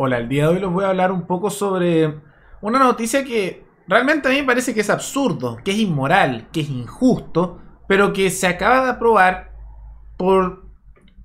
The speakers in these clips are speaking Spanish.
Hola, el día de hoy les voy a hablar un poco sobre una noticia que realmente a mí me parece que es absurdo, que es inmoral, que es injusto, pero que se acaba de aprobar por,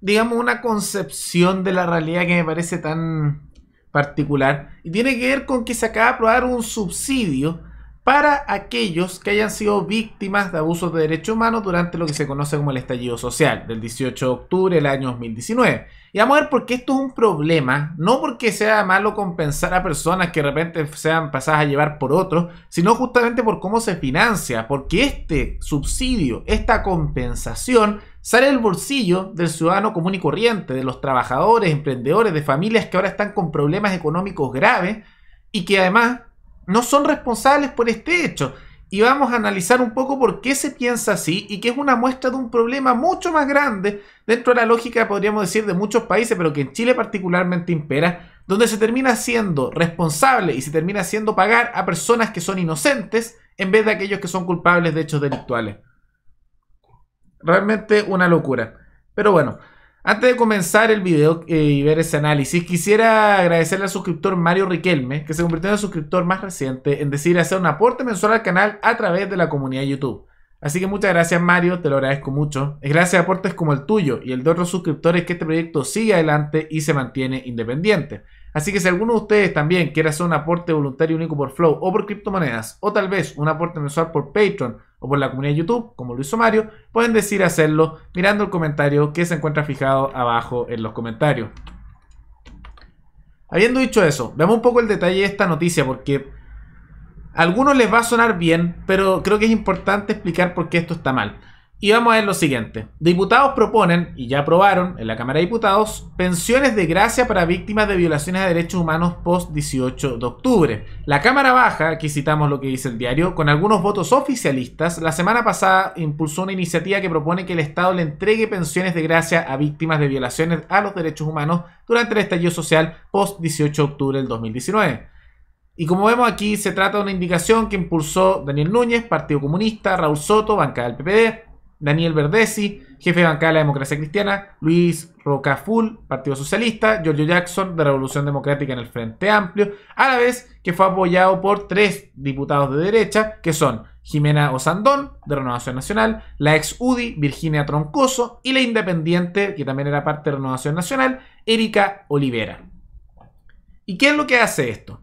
digamos, una concepción de la realidad que me parece tan particular. Y tiene que ver con que se acaba de aprobar un subsidio para aquellos que hayan sido víctimas de abusos de derechos humanos durante lo que se conoce como el estallido social del 18 de octubre del año 2019. Y vamos a ver por qué esto es un problema, no porque sea malo compensar a personas que de repente sean pasadas a llevar por otros, sino justamente por cómo se financia, porque este subsidio, esta compensación, sale del bolsillo del ciudadano común y corriente, de los trabajadores, emprendedores, de familias que ahora están con problemas económicos graves y que además no son responsables por este hecho. Y vamos a analizar un poco por qué se piensa así y que es una muestra de un problema mucho más grande dentro de la lógica, podríamos decir, de muchos países, pero que en Chile particularmente impera, donde se termina siendo responsable y se termina haciendo pagar a personas que son inocentes en vez de aquellos que son culpables de hechos delictuales. Realmente una locura. Pero bueno, antes de comenzar el video eh, y ver ese análisis, quisiera agradecerle al suscriptor Mario Riquelme, que se convirtió en el suscriptor más reciente, en decidir hacer un aporte mensual al canal a través de la comunidad de YouTube. Así que muchas gracias Mario, te lo agradezco mucho. Es Gracias a aportes como el tuyo y el de otros suscriptores que este proyecto sigue adelante y se mantiene independiente. Así que si alguno de ustedes también quiere hacer un aporte voluntario único por Flow o por criptomonedas, o tal vez un aporte mensual por Patreon o por la comunidad de YouTube, como lo hizo Mario, pueden decir hacerlo mirando el comentario que se encuentra fijado abajo en los comentarios. Habiendo dicho eso, veamos un poco el detalle de esta noticia porque a algunos les va a sonar bien, pero creo que es importante explicar por qué esto está mal. Y vamos a ver lo siguiente. Diputados proponen, y ya aprobaron en la Cámara de Diputados, pensiones de gracia para víctimas de violaciones de derechos humanos post-18 de octubre. La Cámara Baja, aquí citamos lo que dice el diario, con algunos votos oficialistas, la semana pasada impulsó una iniciativa que propone que el Estado le entregue pensiones de gracia a víctimas de violaciones a los derechos humanos durante el estallido social post-18 de octubre del 2019. Y como vemos aquí, se trata de una indicación que impulsó Daniel Núñez, Partido Comunista, Raúl Soto, Banca del PPD, Daniel Verdesi, jefe de bancada de la democracia cristiana, Luis Rocaful, Partido Socialista, Giorgio Jackson, de Revolución Democrática en el Frente Amplio, a la vez que fue apoyado por tres diputados de derecha, que son Jimena Osandón, de Renovación Nacional, la ex UDI, Virginia Troncoso, y la independiente, que también era parte de Renovación Nacional, Erika Olivera. ¿Y qué es lo que hace esto?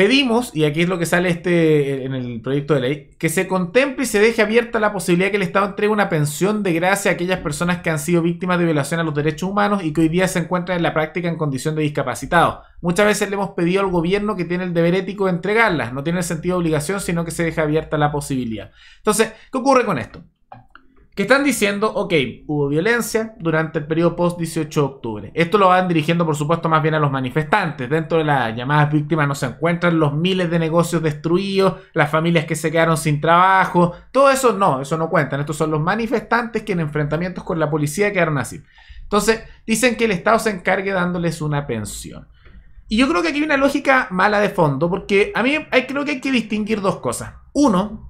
Pedimos, y aquí es lo que sale este en el proyecto de ley, que se contemple y se deje abierta la posibilidad que el Estado entregue una pensión de gracia a aquellas personas que han sido víctimas de violación a los derechos humanos y que hoy día se encuentran en la práctica en condición de discapacitados. Muchas veces le hemos pedido al gobierno que tiene el deber ético de entregarlas, no tiene el sentido de obligación, sino que se deja abierta la posibilidad. Entonces, ¿qué ocurre con esto? que están diciendo, ok, hubo violencia durante el periodo post-18 de octubre. Esto lo van dirigiendo, por supuesto, más bien a los manifestantes. Dentro de las llamadas víctimas no se encuentran los miles de negocios destruidos, las familias que se quedaron sin trabajo, todo eso no, eso no cuentan. Estos son los manifestantes que en enfrentamientos con la policía quedaron así. Entonces, dicen que el Estado se encargue dándoles una pensión. Y yo creo que aquí hay una lógica mala de fondo, porque a mí creo que hay que distinguir dos cosas. Uno,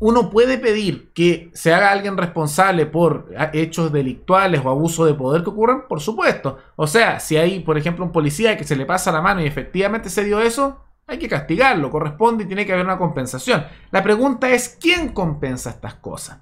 uno puede pedir que se haga alguien responsable por ah, hechos delictuales o abuso de poder que ocurran, por supuesto. O sea, si hay, por ejemplo, un policía que se le pasa la mano y efectivamente se dio eso, hay que castigarlo, corresponde y tiene que haber una compensación. La pregunta es, ¿quién compensa estas cosas?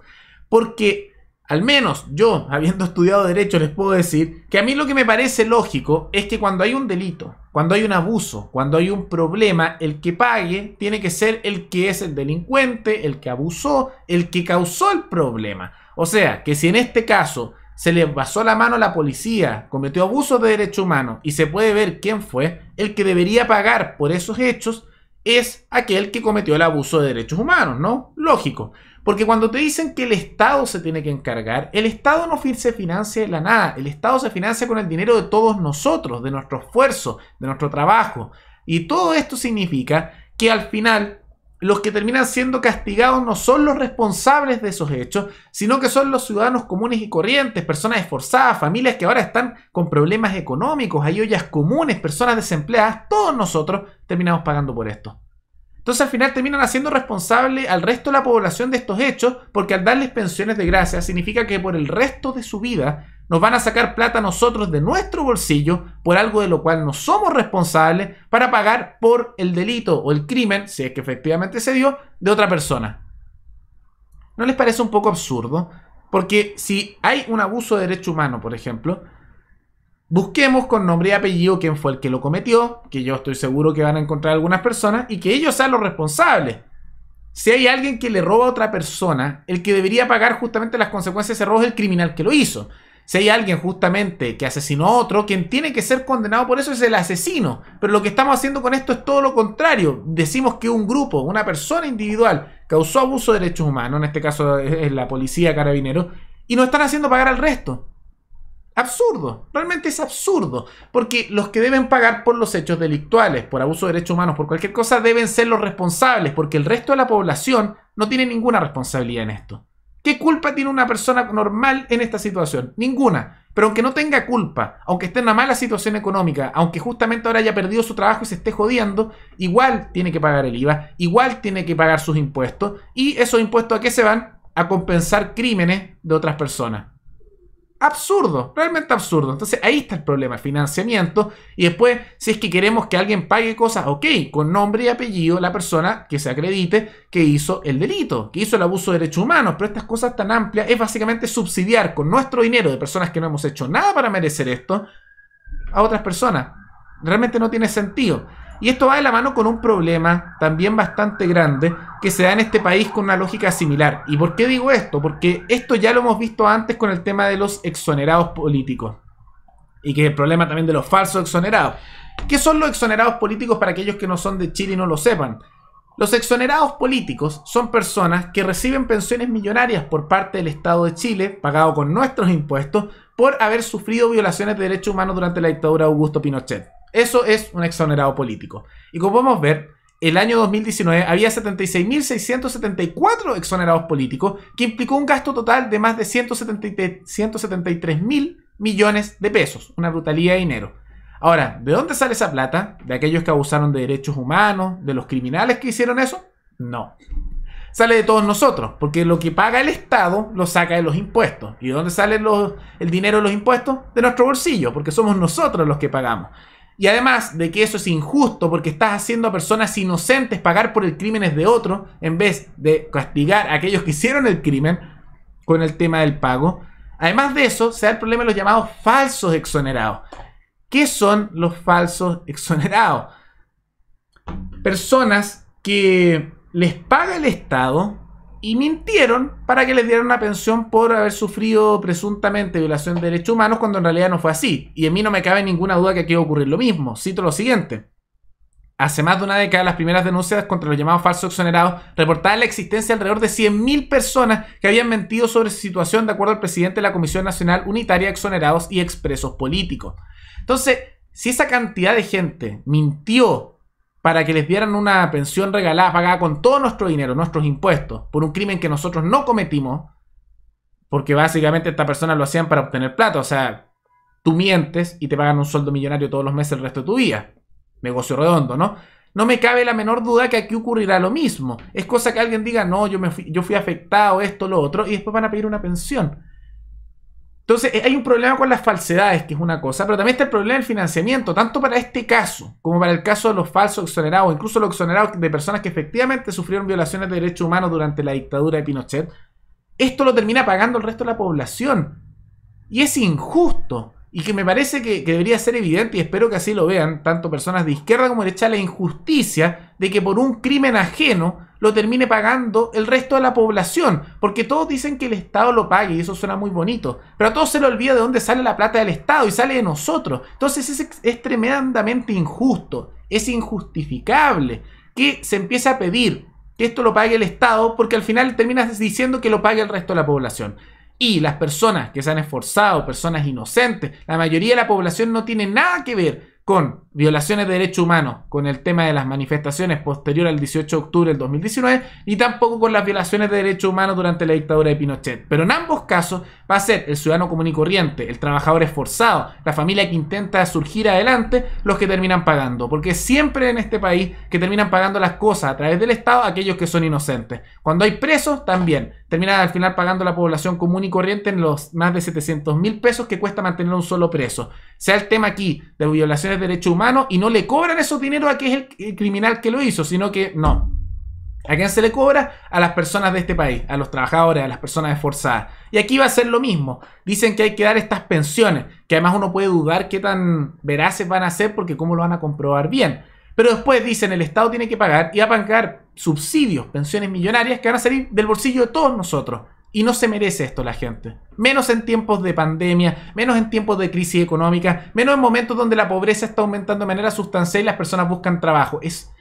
Porque al menos yo, habiendo estudiado derecho, les puedo decir que a mí lo que me parece lógico es que cuando hay un delito, cuando hay un abuso, cuando hay un problema, el que pague tiene que ser el que es el delincuente, el que abusó, el que causó el problema. O sea, que si en este caso se le pasó la mano a la policía, cometió abuso de derechos humanos y se puede ver quién fue, el que debería pagar por esos hechos es aquel que cometió el abuso de derechos humanos, ¿no? Lógico. Porque cuando te dicen que el Estado se tiene que encargar, el Estado no se financia la nada, el Estado se financia con el dinero de todos nosotros, de nuestro esfuerzo, de nuestro trabajo. Y todo esto significa que al final los que terminan siendo castigados no son los responsables de esos hechos, sino que son los ciudadanos comunes y corrientes, personas esforzadas, familias que ahora están con problemas económicos, hay ollas comunes, personas desempleadas, todos nosotros terminamos pagando por esto. Entonces al final terminan haciendo responsable al resto de la población de estos hechos, porque al darles pensiones de gracia significa que por el resto de su vida nos van a sacar plata nosotros de nuestro bolsillo por algo de lo cual no somos responsables para pagar por el delito o el crimen, si es que efectivamente se dio, de otra persona. ¿No les parece un poco absurdo? Porque si hay un abuso de derecho humano, por ejemplo, Busquemos con nombre y apellido quién fue el que lo cometió, que yo estoy seguro que van a encontrar algunas personas, y que ellos sean los responsables. Si hay alguien que le roba a otra persona, el que debería pagar justamente las consecuencias de ese robo es el criminal que lo hizo. Si hay alguien justamente que asesinó a otro, quien tiene que ser condenado por eso es el asesino. Pero lo que estamos haciendo con esto es todo lo contrario. Decimos que un grupo, una persona individual, causó abuso de derechos humanos, en este caso es la policía, carabineros y no están haciendo pagar al resto absurdo, realmente es absurdo, porque los que deben pagar por los hechos delictuales, por abuso de derechos humanos, por cualquier cosa, deben ser los responsables, porque el resto de la población no tiene ninguna responsabilidad en esto. ¿Qué culpa tiene una persona normal en esta situación? Ninguna. Pero aunque no tenga culpa, aunque esté en una mala situación económica, aunque justamente ahora haya perdido su trabajo y se esté jodiendo, igual tiene que pagar el IVA, igual tiene que pagar sus impuestos. ¿Y esos impuestos a qué se van? A compensar crímenes de otras personas absurdo, realmente absurdo. Entonces ahí está el problema, financiamiento. Y después, si es que queremos que alguien pague cosas, ok, con nombre y apellido la persona que se acredite que hizo el delito, que hizo el abuso de derechos humanos. Pero estas cosas tan amplias es básicamente subsidiar con nuestro dinero de personas que no hemos hecho nada para merecer esto a otras personas. Realmente no tiene sentido. Y esto va de la mano con un problema también bastante grande que se da en este país con una lógica similar. ¿Y por qué digo esto? Porque esto ya lo hemos visto antes con el tema de los exonerados políticos. Y que es el problema también de los falsos exonerados. ¿Qué son los exonerados políticos para aquellos que no son de Chile y no lo sepan? Los exonerados políticos son personas que reciben pensiones millonarias por parte del Estado de Chile, pagado con nuestros impuestos, por haber sufrido violaciones de derechos humanos durante la dictadura de Augusto Pinochet. Eso es un exonerado político. Y como podemos ver, el año 2019 había 76.674 exonerados políticos, que implicó un gasto total de más de 173.000 millones de pesos, una brutalidad de dinero. Ahora, ¿de dónde sale esa plata? ¿De aquellos que abusaron de derechos humanos? ¿De los criminales que hicieron eso? No. Sale de todos nosotros, porque lo que paga el Estado lo saca de los impuestos. ¿Y de dónde sale el dinero de los impuestos? De nuestro bolsillo, porque somos nosotros los que pagamos. Y además de que eso es injusto porque estás haciendo a personas inocentes pagar por el crimen de otro en vez de castigar a aquellos que hicieron el crimen con el tema del pago. Además de eso, se da el problema de los llamados falsos exonerados. ¿Qué son los falsos exonerados? Personas que les paga el Estado y mintieron para que les dieran una pensión por haber sufrido presuntamente violación de derechos humanos cuando en realidad no fue así. Y en mí no me cabe ninguna duda que aquí va a ocurrir lo mismo. Cito lo siguiente. Hace más de una década, las primeras denuncias contra los llamados falsos exonerados reportaban la existencia de alrededor de 100.000 personas que habían mentido sobre su situación, de acuerdo al presidente de la Comisión Nacional Unitaria de Exonerados y Expresos Políticos. Entonces, si esa cantidad de gente mintió para que les dieran una pensión regalada, pagada con todo nuestro dinero, nuestros impuestos, por un crimen que nosotros no cometimos, porque básicamente esta persona lo hacían para obtener plata, o sea, tú mientes y te pagan un sueldo millonario todos los meses el resto de tu vida. Negocio redondo, ¿no? No me cabe la menor duda que aquí ocurrirá lo mismo. Es cosa que alguien diga, no, yo, me yo fui afectado, esto, lo otro, y después van a pedir una pensión. Entonces, eh, hay un problema con las falsedades, que es una cosa, pero también está el problema del financiamiento, tanto para este caso como para el caso de los falsos exonerados, incluso los exonerados de personas que efectivamente sufrieron violaciones de derechos humanos durante la dictadura de Pinochet. Esto lo termina pagando el resto de la población. Y es injusto y que me parece que, debería ser evidente y espero que así lo vean tanto personas de izquierda como de derecha la injusticia de que por un crimen ajeno lo termine pagando el resto de la población, porque todos dicen que el Estado lo pague y eso suena muy bonito, pero a todos se le olvida de dónde sale la plata del Estado y sale de nosotros. Entonces es, es tremendamente injusto, es injustificable que se empiece a pedir que esto lo pague el Estado, porque al final terminas diciendo que lo pague el resto de la población. Y las personas que se han esforzado, personas inocentes, la mayoría de la población no tiene nada que ver con violaciones de derechos humanos, con el tema de las manifestaciones posterior al 18 de octubre del 2019 y tampoco con las violaciones de derechos humanos durante la dictadura de Pinochet. Pero en ambos casos va a ser el ciudadano común y corriente, el trabajador esforzado, la familia que intenta surgir adelante, los que terminan pagando. Porque siempre en este país que terminan pagando las cosas a través del Estado aquellos que son inocentes. Cuando hay presos también terminan al final pagando la población común y corriente en los más de 700 mil pesos que cuesta mantener un solo preso. Sea el tema aquí de violaciones derecho humano y no le cobran esos dinero a que es el criminal que lo hizo, sino que no. ¿A quién se le cobra? A las personas de este país, a los trabajadores, a las personas esforzadas. Y aquí va a ser lo mismo. Dicen que hay que dar estas pensiones, que además uno puede dudar qué tan veraces van a ser porque cómo lo van a comprobar bien. Pero después dicen el Estado tiene que pagar y va a pagar subsidios, pensiones millonarias que van a salir del bolsillo de todos nosotros. Y no se merece esto la gente. Menos en tiempos de pandemia, menos en tiempos de crisis económica, menos en momentos donde la pobreza está aumentando de manera sustancial y las personas buscan trabajo. Es,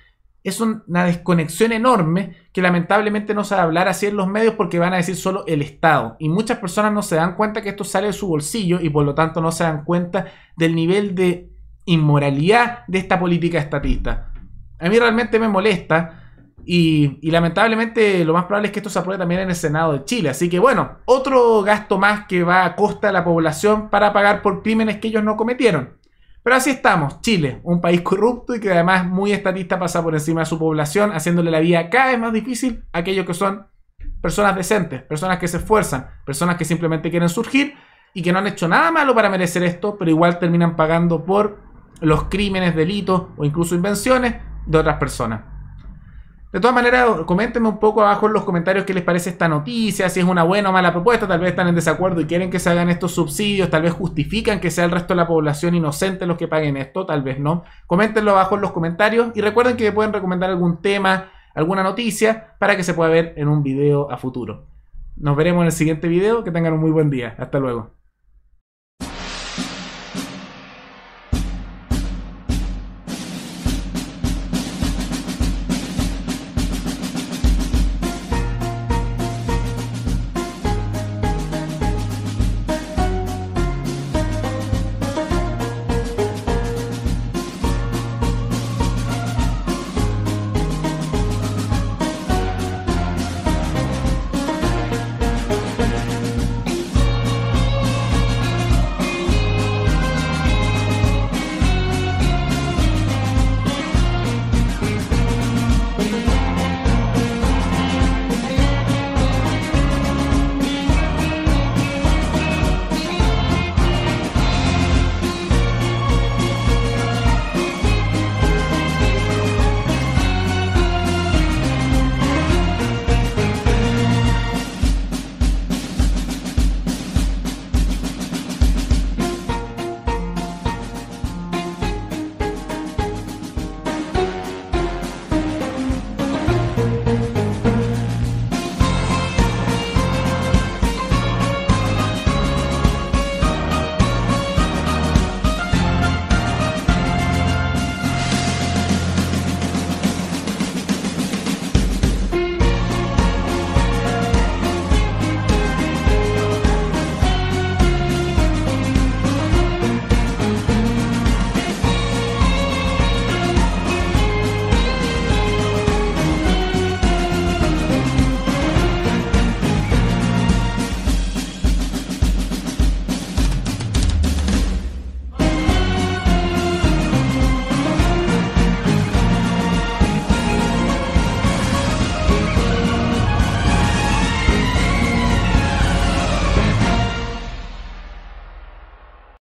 es una desconexión enorme que lamentablemente no se va a hablar así en los medios porque van a decir solo el Estado. Y muchas personas no se dan cuenta que esto sale de su bolsillo y por lo tanto no se dan cuenta del nivel de inmoralidad de esta política estatista. A mí realmente me molesta y, lamentablemente lo más probable es que esto se apruebe también en el Senado de Chile. Así que bueno, otro gasto más que va a costa de la población para pagar por crímenes que ellos no cometieron. Pero así estamos, Chile, un país corrupto y que además muy estatista pasa por encima de su población, haciéndole la vida cada vez más difícil a aquellos que son personas decentes, personas que se esfuerzan, personas que simplemente quieren surgir y que no han hecho nada malo para merecer esto, pero igual terminan pagando por los crímenes, delitos o incluso invenciones de otras personas. De todas maneras, coméntenme un poco abajo en los comentarios qué les parece esta noticia, si es una buena o mala propuesta, tal vez están en desacuerdo y quieren que se hagan estos subsidios, tal vez justifican que sea el resto de la población inocente los que paguen esto, tal vez no. Coméntenlo abajo en los comentarios y recuerden que me pueden recomendar algún tema, alguna noticia para que se pueda ver en un video a futuro. Nos veremos en el siguiente video, que tengan un muy buen día. Hasta luego.